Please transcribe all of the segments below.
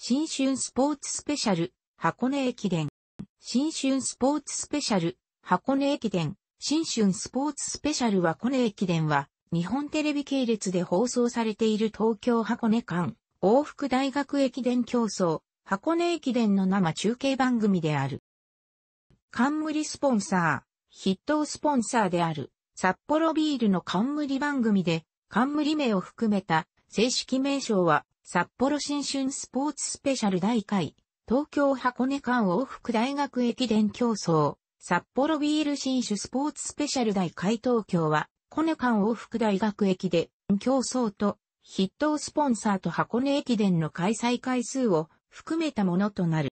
新春スポーツスペシャル、箱根駅伝。新春スポーツスペシャル、箱根駅伝。新春スポーツスペシャル箱根駅伝は、日本テレビ系列で放送されている東京箱根間、往復大学駅伝競争、箱根駅伝の生中継番組である。冠スポンサー、筆頭スポンサーである、札幌ビールの冠番組で、冠名を含めた正式名称は、札幌新春スポーツスペシャル大会、東京箱根間往復大学駅伝競争、札幌ビール新種スポーツスペシャル大会東京は、箱根間往復大学駅伝競争と、筆頭スポンサーと箱根駅伝の開催回数を含めたものとなる。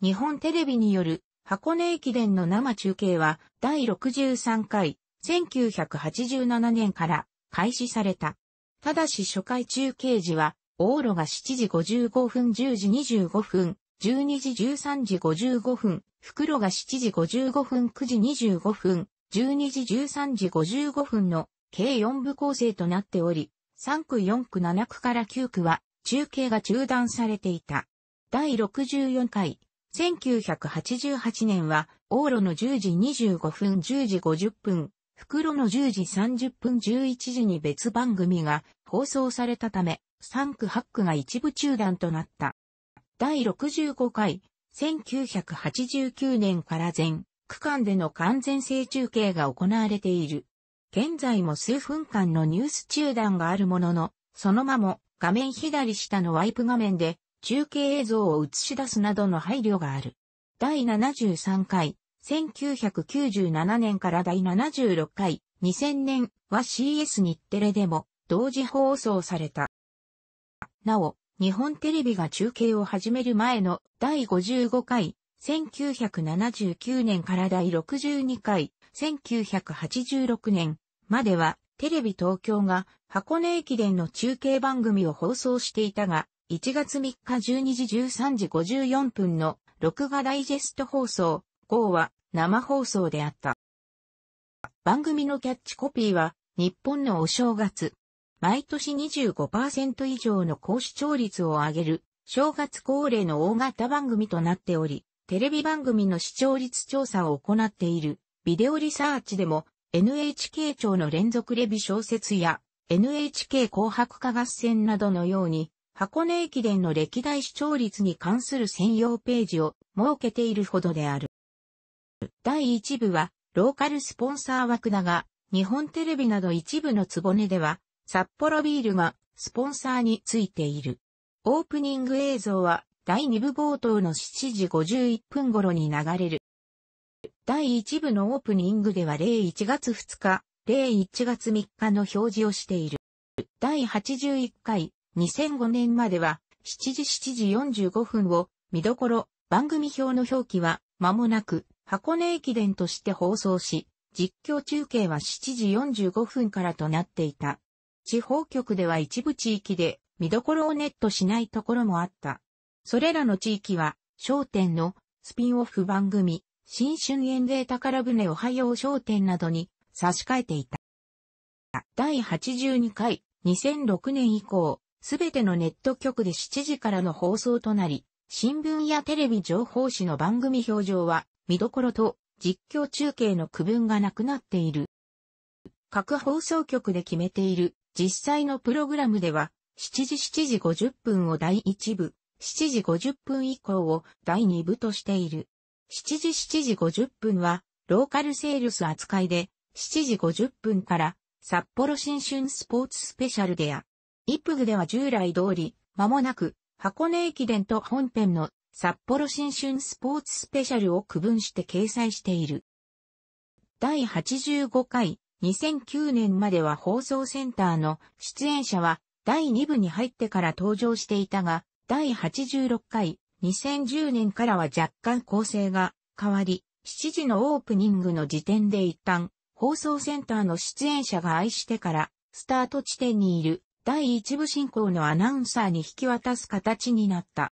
日本テレビによる箱根駅伝の生中継は第63回1987年から開始された。ただし初回中継時は、往路が7時55分、10時25分、12時13時55分、袋が7時55分、9時25分、12時13時55分の計4部構成となっており、3区4区7区から9区は中継が中断されていた。第64回、1988年は、往路の10時25分、10時50分、袋の10時30分、11時に別番組が放送されたため、3区8区が一部中断となった。第65回、1989年から全区間での完全性中継が行われている。現在も数分間のニュース中断があるものの、その間も画面左下のワイプ画面で中継映像を映し出すなどの配慮がある。第73回、1997年から第76回、2000年は CS 日テレでも同時放送された。なお、日本テレビが中継を始める前の第55回、1979年から第62回、1986年までは、テレビ東京が箱根駅伝の中継番組を放送していたが、1月3日12時13時54分の録画ダイジェスト放送号は生放送であった。番組のキャッチコピーは、日本のお正月、毎年25%以上の高視聴率を上げる、正月恒例の大型番組となっており、テレビ番組の視聴率調査を行っている、ビデオリサーチでも、NHK 庁の連続レビ小説や、NHK 紅白歌合戦などのように、箱根駅伝の歴代視聴率に関する専用ページを設けているほどである。第1部は、ローカルスポンサー枠だが、日本テレビなど一部のつぼねでは、札幌ビールがスポンサーについている。オープニング映像は第2部冒頭の7時51分頃に流れる。第1部のオープニングでは01月2日、01月3日の表示をしている。第81回、2005年までは7時7時45分を見どころ、番組表の表記は間もなく箱根駅伝として放送し、実況中継は7時45分からとなっていた。地方局では一部地域で見どころをネットしないところもあった。それらの地域は、商店のスピンオフ番組、新春園芸宝船おはよう商店などに差し替えていた。第82回2006年以降、すべてのネット局で7時からの放送となり、新聞やテレビ情報誌の番組表情は、見どころと実況中継の区分がなくなっている。各放送局で決めている実際のプログラムでは、7時7時50分を第1部、7時50分以降を第2部としている。7時7時50分は、ローカルセールス扱いで、7時50分から札幌新春スポーツスペシャルであ。一部では従来通り、間もなく箱根駅伝と本編の札幌新春スポーツスペシャルを区分して掲載している。第85回2009年までは放送センターの出演者は第2部に入ってから登場していたが、第86回、2010年からは若干構成が変わり、7時のオープニングの時点で一旦、放送センターの出演者が愛してから、スタート地点にいる第1部進行のアナウンサーに引き渡す形になった。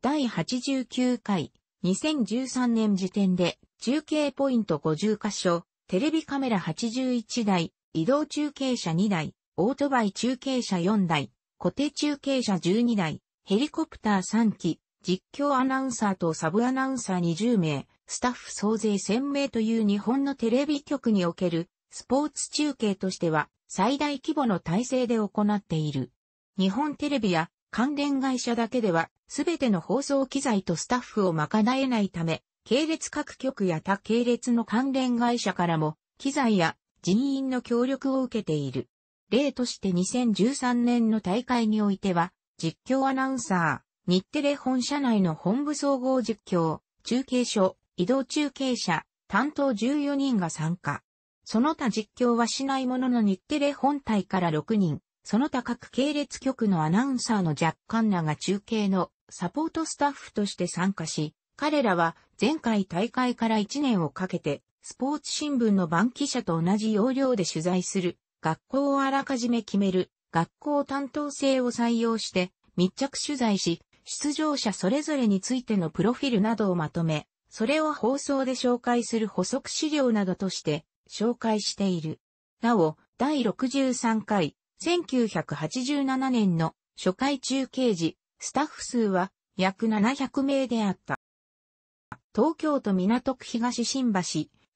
第89回、2013年時点で、中継ポイント50箇所、テレビカメラ81台、移動中継車2台、オートバイ中継車4台、固定中継車12台、ヘリコプター3機、実況アナウンサーとサブアナウンサー20名、スタッフ総勢1000名という日本のテレビ局におけるスポーツ中継としては最大規模の体制で行っている。日本テレビや関連会社だけでは全ての放送機材とスタッフを賄えないため、系列各局や他系列の関連会社からも、機材や人員の協力を受けている。例として2013年の大会においては、実況アナウンサー、日テレ本社内の本部総合実況、中継所、移動中継車、担当14人が参加。その他実況はしないものの日テレ本体から6人、その他各系列局のアナウンサーの若干らが中継のサポートスタッフとして参加し、彼らは前回大会から1年をかけて、スポーツ新聞の番記者と同じ要領で取材する、学校をあらかじめ決める、学校担当制を採用して、密着取材し、出場者それぞれについてのプロフィルなどをまとめ、それを放送で紹介する補足資料などとして紹介している。なお、第63回、1987年の初回中継時、スタッフ数は約700名であった。東京都港区東新橋、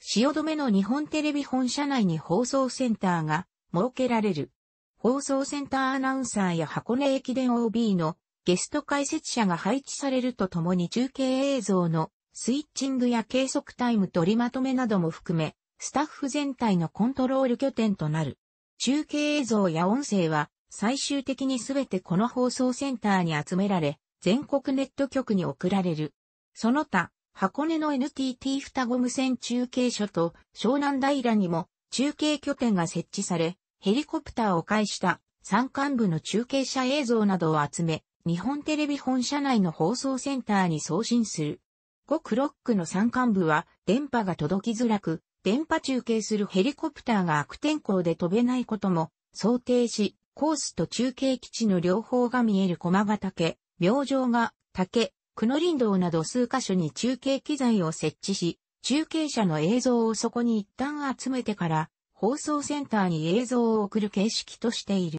汐留の日本テレビ本社内に放送センターが設けられる。放送センターアナウンサーや箱根駅伝 OB のゲスト解説者が配置されるとともに中継映像のスイッチングや計測タイム取りまとめなども含め、スタッフ全体のコントロール拠点となる。中継映像や音声は最終的にすべてこの放送センターに集められ、全国ネット局に送られる。その他、箱根の NTT 双子無線中継所と湘南平にも中継拠点が設置され、ヘリコプターを介した山間部の中継車映像などを集め、日本テレビ本社内の放送センターに送信する。5クロックの山間部は電波が届きづらく、電波中継するヘリコプターが悪天候で飛べないことも想定し、コースと中継基地の両方が見える駒ヶ岳、明星が、竹、クリンド道など数箇所に中継機材を設置し、中継車の映像をそこに一旦集めてから、放送センターに映像を送る形式としている。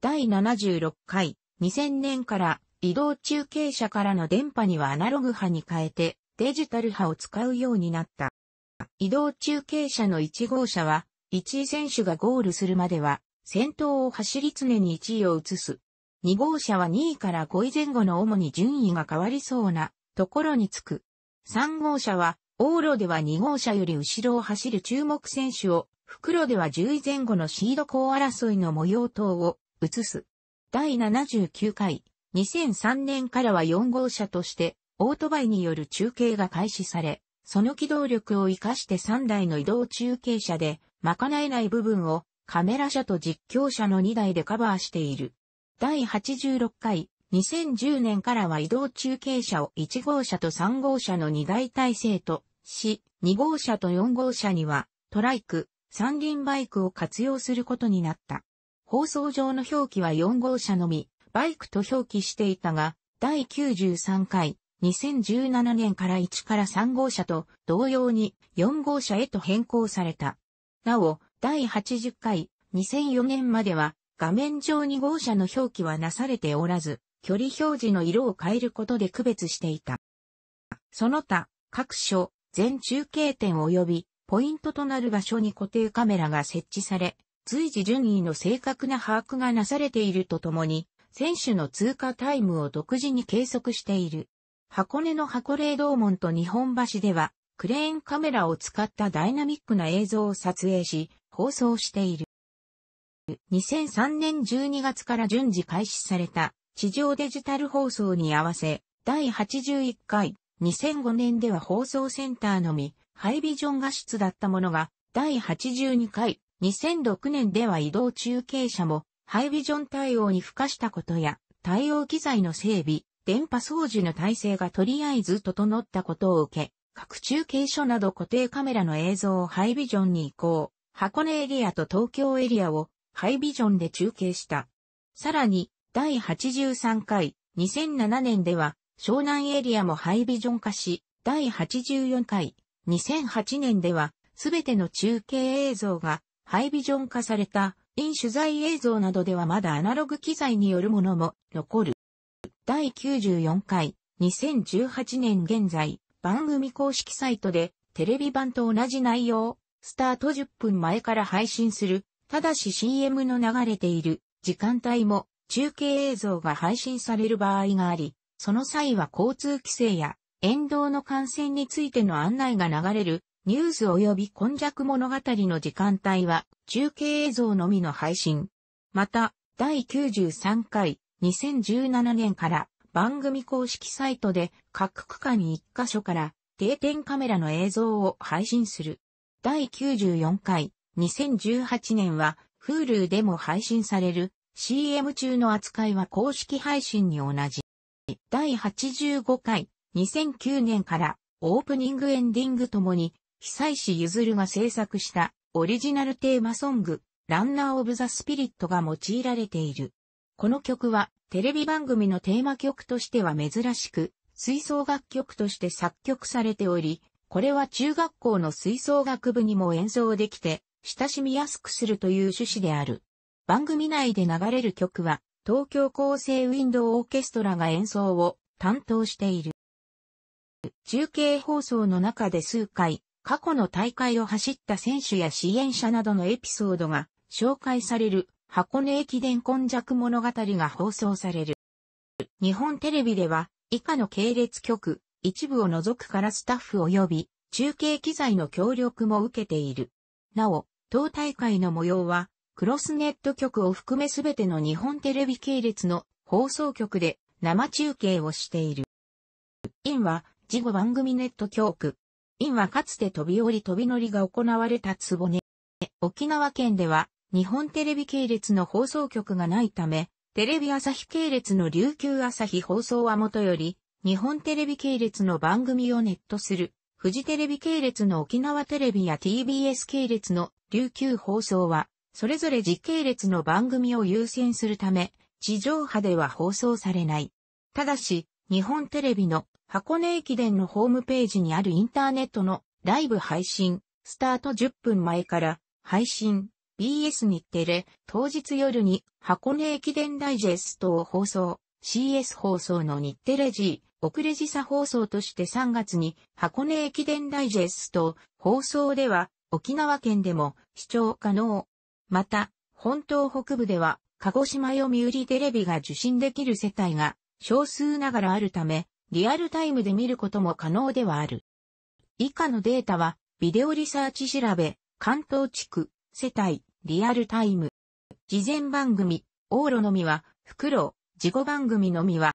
第76回、2000年から移動中継車からの電波にはアナログ波に変えてデジタル波を使うようになった。移動中継車の1号車は、1位選手がゴールするまでは、先頭を走り常に1位を移す2号車は2位から5位前後の主に順位が変わりそうなところにつく。3号車は、往路では2号車より後ろを走る注目選手を、袋では10位前後のシード校争いの模様等を映す。第79回、2003年からは4号車として、オートバイによる中継が開始され、その機動力を活かして3台の移動中継車で、賄えない部分をカメラ車と実況車の2台でカバーしている。第86回、2010年からは移動中継車を1号車と3号車の2台体制とし、2号車と4号車にはトライク、三輪バイクを活用することになった。放送上の表記は4号車のみ、バイクと表記していたが、第93回、2017年から1から3号車と同様に4号車へと変更された。なお、第80回、2004年までは画面上に号車の表記はなされておらず、距離表示の色を変えることで区別していた。その他、各所、全中継点及び、ポイントとなる場所に固定カメラが設置され、随時順位の正確な把握がなされているとともに、選手の通過タイムを独自に計測している。箱根の箱霊道門と日本橋では、クレーンカメラを使ったダイナミックな映像を撮影し、放送している。2003年12月から順次開始された地上デジタル放送に合わせ、第81回、2005年では放送センターのみ、ハイビジョン画質だったものが、第82回、2006年では移動中継車も、ハイビジョン対応に付加したことや、対応機材の整備、電波掃除の体制がとりあえず整ったことを受け、各中継所など固定カメラの映像をハイビジョンに移行、箱根エリアと東京エリアをハイビジョンで中継した。さらに、第83回、2007年では、湘南エリアもハイビジョン化し、第84回、2008年では、すべての中継映像がハイビジョン化された、イン取材映像などではまだアナログ機材によるものも残る。第94回、2018年現在、番組公式サイトで、テレビ版と同じ内容、スタート10分前から配信するただし CM の流れている時間帯も中継映像が配信される場合があり、その際は交通規制や沿道の感染についての案内が流れるニュース及び今弱物語の時間帯は中継映像のみの配信。また、第93回2017年から番組公式サイトで各区間に1箇所から定点カメラの映像を配信する。第94回2018年は Hulu でも配信される CM 中の扱いは公式配信に同じ。第85回2009年からオープニングエンディングともに久石ゆずるが制作したオリジナルテーマソングランナーオブザスピリットが用いられている。この曲はテレビ番組のテーマ曲としては珍しく吹奏楽曲として作曲されており、これは中学校の吹奏楽部にも演奏できて、親しみやすくするという趣旨である。番組内で流れる曲は、東京構成ウィンドウオーケストラが演奏を担当している。中継放送の中で数回、過去の大会を走った選手や支援者などのエピソードが紹介される箱根駅伝今弱物語が放送される。日本テレビでは以下の系列局、一部を除くからスタッフ及び中継機材の協力も受けている。なお、当大会の模様は、クロスネット局を含めすべての日本テレビ系列の放送局で生中継をしている。インは、事後番組ネット局。インはかつて飛び降り飛び乗りが行われたつぼね。沖縄県では、日本テレビ系列の放送局がないため、テレビ朝日系列の琉球朝日放送はもとより、日本テレビ系列の番組をネットするフジテレビ系列の沖縄テレビや TBS 系列の琉球放送は、それぞれ時系列の番組を優先するため、地上波では放送されない。ただし、日本テレビの箱根駅伝のホームページにあるインターネットのライブ配信、スタート10分前から配信、BS 日テレ、当日夜に箱根駅伝ダイジェストを放送。CS 放送の日テレ G、遅れ時差放送として3月に箱根駅伝ダイジェスト放送では沖縄県でも視聴可能。また、本島北部では鹿児島読売テレビが受信できる世帯が少数ながらあるため、リアルタイムで見ることも可能ではある。以下のデータは、ビデオリサーチ調べ、関東地区、世帯、リアルタイム。事前番組、往路のみは、袋、事故番組のみは、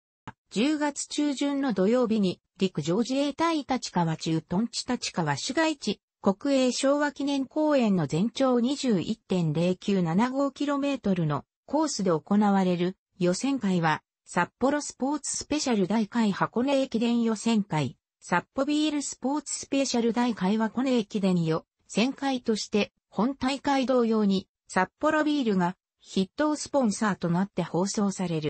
10月中旬の土曜日に、陸上自衛隊立川駐屯地立川市街地、国営昭和記念公園の全長 21.0975km のコースで行われる予選会は、札幌スポーツスペシャル大会箱根駅伝予選会、札幌ビールスポーツスペシャル大会箱根駅伝予選会として、本大会同様に、札幌ビールが筆頭スポンサーとなって放送される。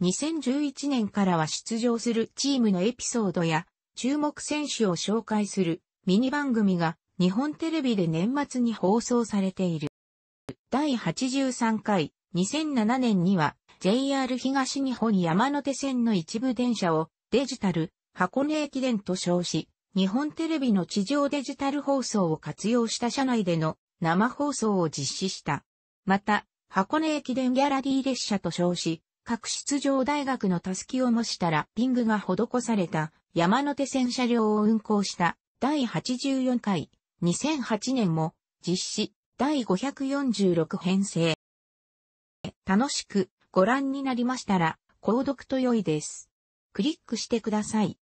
2011年からは出場するチームのエピソードや注目選手を紹介するミニ番組が日本テレビで年末に放送されている。第83回2007年には JR 東日本山手線の一部電車をデジタル箱根駅伝と称し、日本テレビの地上デジタル放送を活用した車内での生放送を実施した。また、箱根駅伝ギャラリー列車と称し、各出場大学のたすきを模したラッピングが施された山手線車両を運行した第84回2008年も実施第546編成。楽しくご覧になりましたら購読と良いです。クリックしてください。